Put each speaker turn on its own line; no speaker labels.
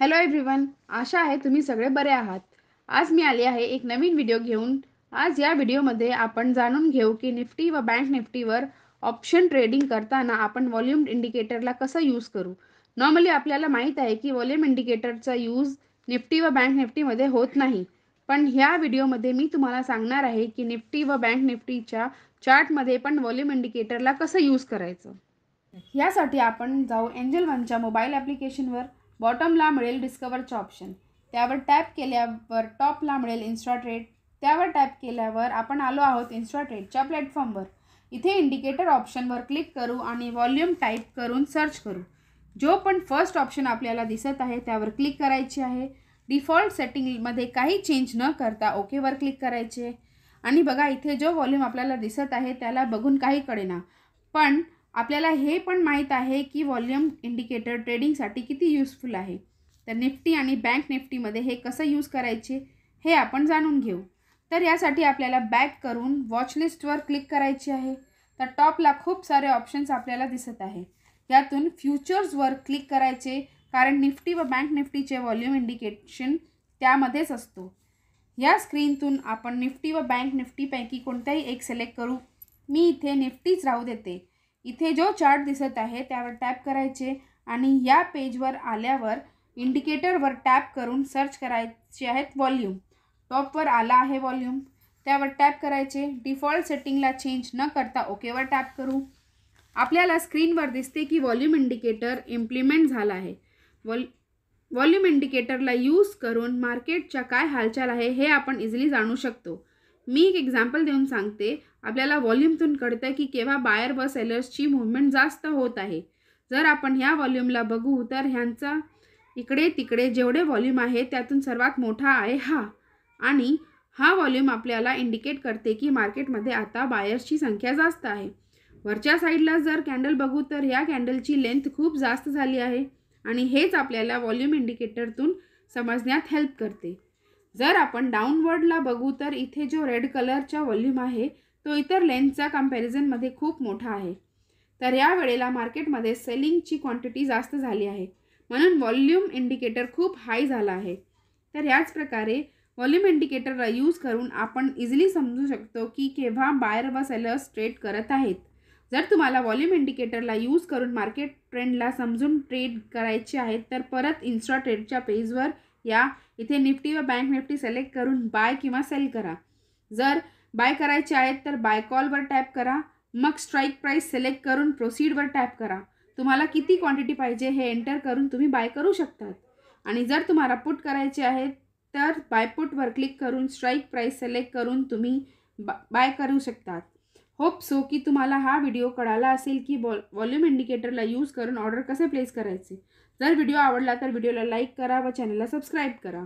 hello everyone आशा आहे तुम्ही सगळे बरे आहात आज मी आले आहे एक नवीन व्हिडिओ घेऊन आज या व्हिडिओमध्ये आपण जाणून घेऊ की निफ्टी व बँक निफ्टीवर ऑप्शन ट्रेडिंग करताना आपण वॉल्यूम इंडिकेटरला कसा यूज करू नॉर्मली आपल्याला माहीत आहे की व्हॉल्यूम इंडिकेटरचा यूज निफ्टी व बँक निफ्टीमध्ये होत नाही पण ह्या व्हिडिओमध्ये मी तुम्हाला सांगणार आहे की निफ्टी व बँक निफ्टीच्या चार्टमध्ये पण व्हॉल्यूम इंडिकेटरला कसं यूज करायचं यासाठी आपण जाऊ एंजल वनच्या मोबाईल ॲप्लिकेशनवर बॉटमला मिळेल डिस्कवरचं ऑप्शन त्यावर टॅप केल्यावर टॉपला मिळेल इन्स्टा ट्रेड त्यावर टॅप केल्यावर आपण आलो आहोत इन्स्टा ट्रेडच्या प्लॅटफॉर्मवर इथे इंडिकेटर ऑप्शनवर क्लिक करू आणि व्हॉल्यूम टाईप करून सर्च करू जो पण फर्स्ट ऑप्शन आपल्याला दिसत आहे त्यावर क्लिक करायचे आहे डिफॉल्ट सेटिंगमध्ये काही चेंज न करता ओकेवर क्लिक करायचे आणि बघा इथे जो व्हॉल्यूम आपल्याला दिसत आहे त्याला बघून काही कळेना पण आपल्याला हे पण माहीत आहे की व्हॉल्युम इंडिकेटर ट्रेडिंगसाठी किती युजफुल आहे तर निफ्टी आणि बँक निफ्टीमध्ये हे कसं यूज करायचे हे आपण जाणून घेऊ तर यासाठी आपल्याला बॅक करून वॉचलिस्टवर क्लिक करायची आहे तर टॉपला खूप सारे ऑप्शन्स आपल्याला दिसत आहे यातून फ्युचर्सवर क्लिक करायचे कारण निफ्टी व बँक निफ्टीचे व्हॉल्यूम इंडिकेशन त्यामध्येच असतो या स्क्रीनतून आपण निफ्टी व बँक निफ्टीपैकी कोणताही एक सिलेक्ट करू मी इथे निफ्टीच राहू देते इथे जो चार्ट दिसत आहे त्यावर टॅप करायचे आणि या पेजवर आल्यावर इंडिकेटरवर टॅप करून सर्च करायचे आहेत वॉल्यूम टॉपवर आला आहे वॉल्यूम त्यावर टॅप करायचे डिफॉल्ट सेटिंगला चेंज न करता ओकेवर टॅप करू आपल्याला स्क्रीनवर दिसते की वॉल्यूम इंडिकेटर इम्प्लिमेंट झाला आहे वॉल वॉल्यूम इंडिकेटरला यूज करून मार्केटच्या काय हालचाल आहे हे आपण इझिली जाणू शकतो मी एक एक्झाम्पल देऊन सांगते आपल्याला व्हॉल्यूमतून कळतं की केव्हा बायर व सेलर्सची मुवमेंट जास्त होत आहे जर आपण ह्या व्हॉल्यूमला बघू तर ह्यांचा इकडे तिकडे जेवढे व्हॉल्यूम आहे त्यातून सर्वात मोठा आहे हा आणि हा व्हॉल्यूम आपल्याला इंडिकेट करते की मार्केटमध्ये आता बायर्सची संख्या जास्त आहे वरच्या साईडला जर कॅन्डल बघू तर ह्या कॅन्डलची लेंथ खूप जास्त झाली आहे आणि हेच आपल्याला व्हॉल्यूम इंडिकेटरतून समजण्यात हेल्प करते जर आपण डाउनवर्डला बघू तर इथे जो रेड कलरचा वॉल्यूम आहे तो इतर लेन्थचा कम्पॅरिझनमध्ये खूप मोठा आहे तर या वेळेला मार्केटमध्ये सेलिंगची क्वांटिटी जास्त झाली आहे म्हणून वॉल्यूम इंडिकेटर खूप हाय झाला आहे तर याच प्रकारे वॉल्यूम इंडिकेटरला यूज करून आपण इझिली समजू शकतो की केव्हा बायर व सेलर्स ट्रेड करत आहेत जर तुम्हाला वॉल्यूम इंडिकेटरला यूज करून मार्केट ट्रेंडला समजून ट्रेड करायचे आहेत तर परत इन्स्टा ट्रेडच्या पेजवर या इथे निफ्टी व बँक निफ्टी सिलेक्ट करून बाय किंवा सेल करा जर बाय करायचे आहेत तर बाय कॉलवर टॅप करा मग स्ट्राईक प्राईस सिलेक्ट करून प्रोसीडवर टॅप करा तुम्हाला किती क्वांटिटी पाहिजे हे एंटर करून तुम्ही बाय करू शकतात आणि जर तुम्हाला पुट करायचे आहेत तर बायपुटवर क्लिक करून स्ट्राईक प्राईस सिलेक्ट करून तुम्ही बा बाय करू शकतात होप सो की तुम्हाला हा व्हिडिओ कळाला असेल की वॉ वॉल्यूम इंडिकेटरला यूज करून ऑर्डर कसे प्लेस करायचे जर व्हिडिओ आवडला तर व्हिडिओला लाईक करा व चॅनलला सबस्क्राईब करा